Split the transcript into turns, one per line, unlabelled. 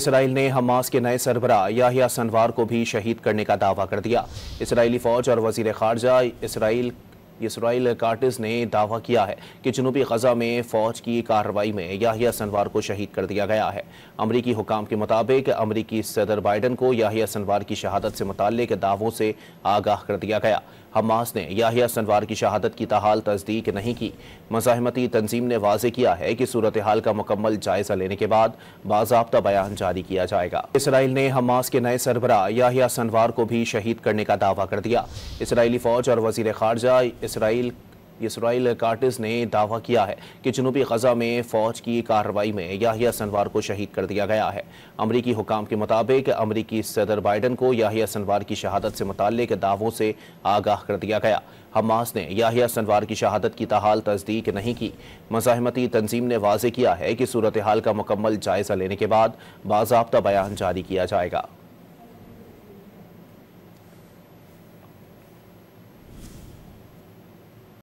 Israel ने Hamas के नए सरबरा याहिया सनवार को भी शहीद करने का दावा कर दिया इसराइली फौज और वजीर खारजा इसराइल इसराइल कार्टिस ने दावा किया है कि जनूबी गजा में फौज की कार्रवाई में याहिया सनवार को शहीद कर दिया गया है अमरीकी हुकाम के मुताबिक अमरीकी सदर बाइडन को याहिया सनवार की शहादत से मुतल दावों से आगाह कर दिया गया हमास ने याहिया सनवार की शहादत की तहाल तस्दीक नहीं की मजामती तंजीम ने वाज किया है कि सूरत हाल का मुकम्मल जायजा लेने के बाद बाबा बयान जारी किया जाएगा इसराइल ने हमास के नए सरबरा याहिया सनवार को भी शहीद करने का दावा कर दिया इसराइली फौज और वजीर खारजा इसराइल इसराइल कार्टिस ने दावा किया है कि जनूबी गजा में फौज की कार्रवाई में याहिया सनवार को शहीद कर दिया गया है अमरीकी हुकाम के मुताबिक अमरीकी सदर बाइडन को याहिया सनवार की शहादत से मुतक दावों से आगाह कर दिया गया हमास ने याहिया सनवार की शहादत की तहाल तस्दीक नहीं की मजामती तंजीम ने वाजे किया है कि सूरत हाल का मुकम्मल जायजा लेने के बाद बाबा बयान जारी किया जाएगा